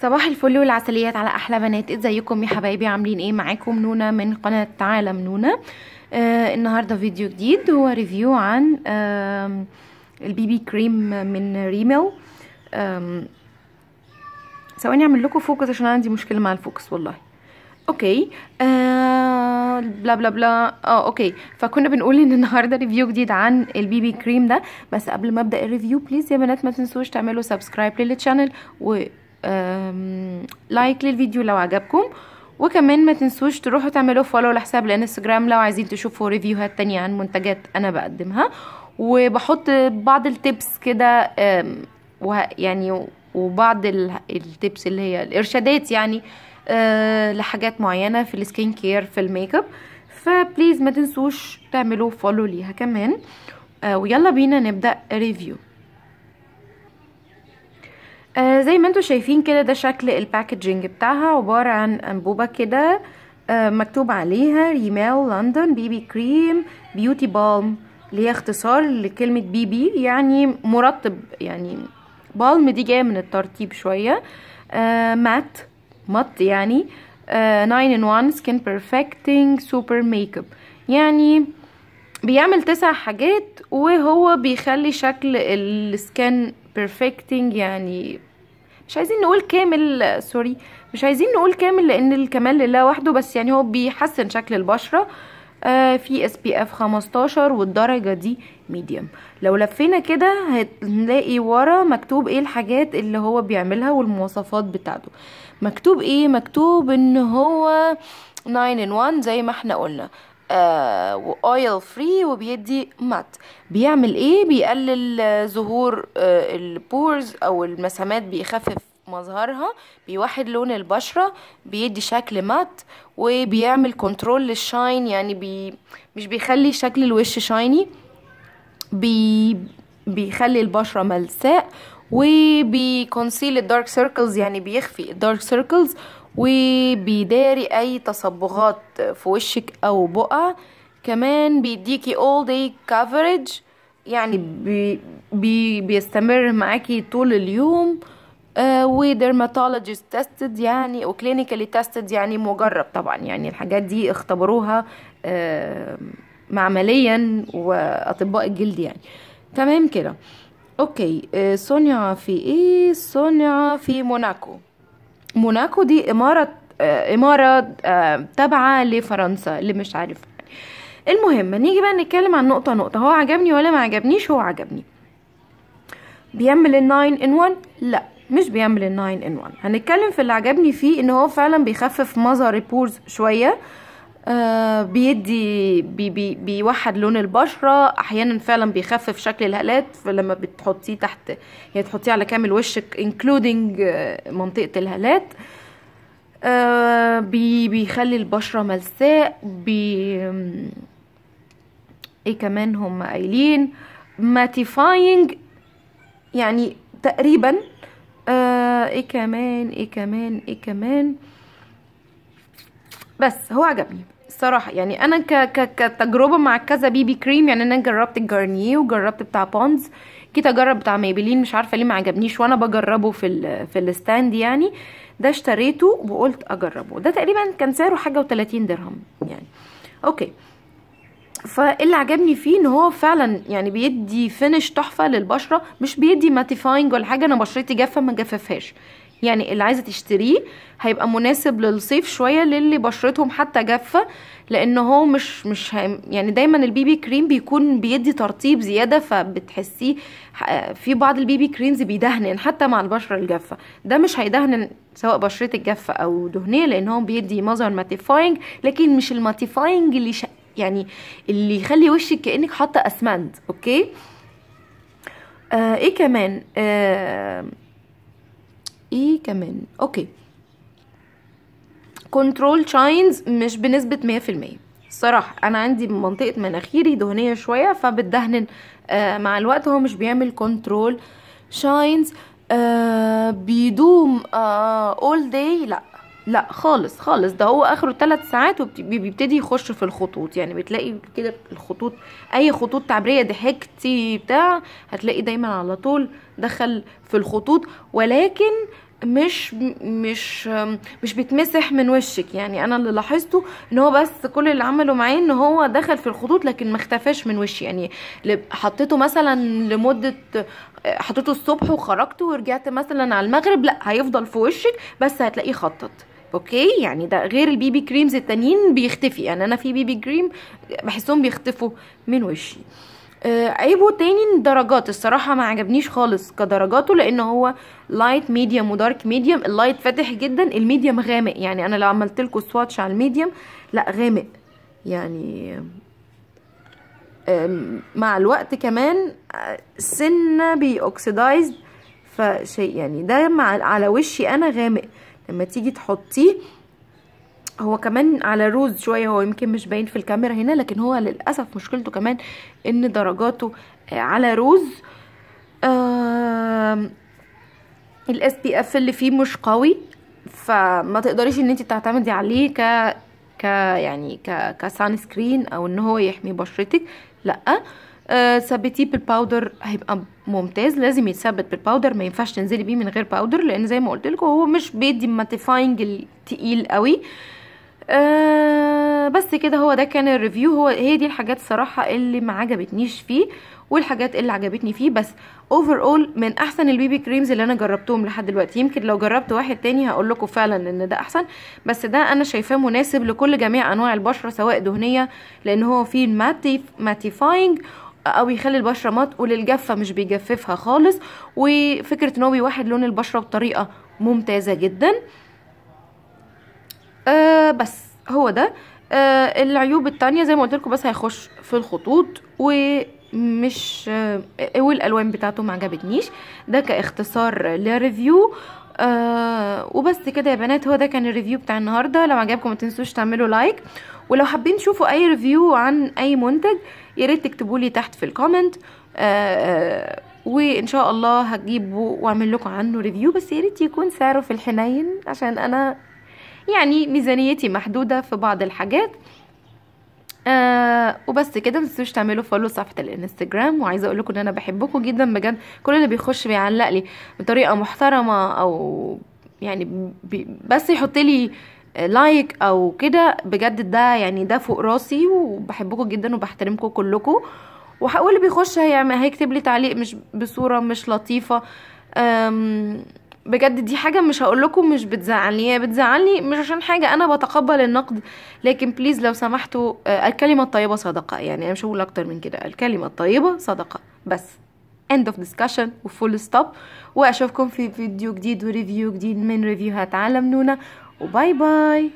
صباح الفل والعسليات على احلى بنات ازيكم إيه يا حبايبي عاملين ايه معاكم نونا من قناه عالم نونا آه النهارده فيديو جديد هو ريفيو عن آه البي بي كريم من ريميل آه ثواني اعمل لكم فوكس عشان عندي مشكله مع الفوكس والله اوكي آه بلا بلا بلا اه اوكي فكنا بنقول ان النهارده ريفيو جديد عن البي بي كريم ده بس قبل ما ابدا الريفيو بليز يا بنات ما تنسوش تعملوا سبسكرايب للتشانل و لايك للفيديو لو عجبكم وكمان ما تنسوش تروحوا تعملوا فولو لحساب الانستجرام لو عايزين تشوفوا ريفيوهات تانية عن منتجات انا بقدمها وبحط بعض التبس كده يعني وبعض التبس اللي هي الارشادات يعني آه، لحاجات معينة في السكين كير في الميك اب فبليز ما تنسوش تعملوا فولو ليها كمان آه، ويلا بينا نبدأ ريفيو آه زي ما انتم شايفين كده ده شكل الباكجينج بتاعها عبارة عن انبوبة كده آه مكتوب عليها ريميل لندن بيبي كريم بيوتي بالم اللي هي اختصار لكلمة بيبي يعني مرطب يعني بالم دي جاية من الترطيب شوية آه مات مط يعني 9 ان 1 سكين بيرفكتنج سوبر ميك اب يعني بيعمل تسع حاجات وهو بيخلي شكل السكن بيرفكتنج يعني مش عايزين نقول كامل سوري مش عايزين نقول كامل لان الكمال لله وحده بس يعني هو بيحسن شكل البشره آه في اس بي اف 15 والدرجه دي ميديوم لو لفينا كده هنلاقي ورا مكتوب ايه الحاجات اللي هو بيعملها والمواصفات بتاعته مكتوب ايه مكتوب ان هو 9 in 1 زي ما احنا قلنا آه واويل فري وبيدي مات بيعمل ايه بيقلل ظهور آه، البورز او المسامات بيخفف مظهرها بيوحد لون البشرة بيدي شكل مات وبيعمل كنترول للشاين يعني بي مش بيخلي شكل الوش شايني بي بيخلي البشرة ملساء وبيكونسيل الدارك سيركلز يعني بيخفي الدارك سيركلز وبيداري اي تصبغات في وشك او بقع كمان بيديكي all day coverage يعني بي بي بيستمر معاكي طول اليوم آه، و dermatologist تيستد يعني وكلينيكالي تيستد يعني مجرب طبعا يعني الحاجات دي اختبروها آه، معمليا واطباء الجلد يعني تمام كده اوكي صنع آه، في ايه صنع في موناكو موناكو دي اماره آه، اماره آه، تابعه لفرنسا اللي مش عارف المهم نيجي بقى نتكلم عن نقطه نقطه هو عجبني ولا ما عجبنيش هو عجبني بيعمل ال 9 ان 1 لا مش بيعمل ال 9 ان 1 هنتكلم في اللي عجبني فيه ان هو فعلا بيخفف مظهر البورز شويه آه، بيدي بي بي بيوحد لون البشرة احيانا فعلا بيخفف شكل الهالات لما بتحطيه تحت يعني تحطيه على كامل وشك انكلودنج آه، منطقة الهالات آه بي بيخلي البشرة ملساء بي ايه كمان هم قايلين ماتيفاينج يعني تقريبا آه ايه كمان ايه كمان ايه كمان بس هو عجبني الصراحه يعني انا ك ك كتجربه مع كذا بيبي كريم يعني انا جربت الجارنيه وجربت بتاع بوندز جيت اجرب بتاع ميبلين مش عارفه ليه ما عجبنيش وانا بجربه في ال في الستاند يعني ده اشتريته وقلت اجربه ده تقريبا كان سعره حاجه و30 درهم يعني اوكي فاللي عجبني فيه ان هو فعلا يعني بيدي فينش تحفه للبشره مش بيدي ماتيفاينج ولا حاجه انا بشرتي جافه ما جففهاش يعني اللي عايزه تشتريه هيبقى مناسب للصيف شويه للي بشرتهم حتى جافه لان هو مش مش يعني دايما البيبي كريم بيكون بيدي ترطيب زياده فبتحسيه في بعض البيبي كريمز بيدهنن حتى مع البشره الجافه ده مش هيدهنن سواء بشرتك جافه او دهنيه لان هو بيدي مظهر ماتيفاينج لكن مش الماتيفاينج اللي ش... يعني اللي يخلي وشك كانك حاطه اسمنت اوكي آه ايه كمان آه ايه كمان اوكي كنترول شاينز مش بنسبة مية في المية الصراحة انا عندي منطقة مناخيري دهنية شوية فبتدهن آه، مع الوقت هو مش بيعمل كنترول شاينز آه، بيدوم اول آه، داي لا لا خالص خالص ده هو اخره ثلاث ساعات وبيبتدي يخش في الخطوط يعني بتلاقي كده الخطوط اي خطوط تعبيريه ضحكتي بتاع هتلاقي دايما على طول دخل في الخطوط ولكن مش مش مش بيتمسح من وشك يعني انا اللي لاحظته ان هو بس كل اللي عمله معايا ان هو دخل في الخطوط لكن ما اختفاش من وشي يعني حطيته مثلا لمده حطيته الصبح وخرجت ورجعت مثلا على المغرب لا هيفضل في وشك بس هتلاقيه خطط اوكي يعني ده غير البيبي كريمز التانيين بيختفي يعني انا في بيبي كريم بحسهم بيختفوا من وشي آه عيبه تاني درجات الصراحة ما عجبنيش خالص كدرجاته لان هو لايت ميديوم ودارك ميديوم اللايت فاتح جدا الميديوم غامق يعني انا لو عملت لكم سواتش على الميديوم لا غامق يعني آه، مع الوقت كمان آه، سنة بيأكسدايزد فشيء يعني ده مع على وشي انا غامق لما تيجي تحطيه هو كمان على روز شوية هو يمكن مش باين في الكاميرا هنا لكن هو للأسف مشكلته كمان ان درجاته آه، على روز الاس بي اف اللي فيه مش قوي فما تقدريش ان انت تعتمدي عليه ك ك يعني ك كسان سكرين او ان هو يحمي بشرتك لا آه، ثبتيه بالباودر هيبقى ممتاز لازم يتثبت بالباودر ما ينفعش تنزلي بيه من غير باودر لان زي ما قلت لكم هو مش بيدي ماتيفاينج التقيل قوي آه بس كده هو ده كان الريفيو هو هي دي الحاجات الصراحه اللي ما عجبتنيش فيه والحاجات اللي عجبتني فيه بس اوفر اول من احسن البيبي كريمز اللي انا جربتهم لحد دلوقتي يمكن لو جربت واحد تاني هقول لكم فعلا ان ده احسن بس ده انا شايفاه مناسب لكل جميع انواع البشره سواء دهنيه لان هو فيه ماتيف ماتيفاينج او يخلي البشره تقول الجفه مش بيجففها خالص وفكره ان هو بيوحد لون البشره بطريقه ممتازه جدا آه بس هو ده آه العيوب التانية زي ما قلت لكم بس هيخش في الخطوط ومش آه والالوان بتاعته ما عجبتنيش ده كاختصار لريفيو آه وبس كده يا بنات هو ده كان الريفيو بتاع النهارده لو عجبكم ما تنسوش تعملوا لايك ولو حابين تشوفوا اي ريفيو عن اي منتج يا ريت تكتبوا لي تحت في الكومنت آه، آه، وان شاء الله هجيبه واعمل لكم عنه ريفيو بس يا ريت يكون سعره في الحنين عشان انا يعني ميزانيتي محدوده في بعض الحاجات آه وبس كده متنسوش تعملوا فولو صفحه الانستجرام وعايزه اقول لكم ان انا بحبكم جدا بجد كل اللي بيخش بيعلق لي بطريقه محترمه او يعني بس يحط لي لايك او كده بجد ده يعني ده فوق راسي وبحبكم جدا وبحترمكم كلكم اللي بيخش هيعمل هيكتب لي تعليق مش بصوره مش لطيفه بجد دي حاجه مش هقول لكم مش بتزعلني هي بتزعلني مش عشان حاجه انا بتقبل النقد لكن بليز لو سمحتوا أه، الكلمه الطيبه صدقه يعني انا مش هقول اكتر من كده الكلمه الطيبه صدقه بس end of discussion وفول ستوب واشوفكم في فيديو جديد وريفيو جديد من ريفيوهات عالم نونا Bye-bye.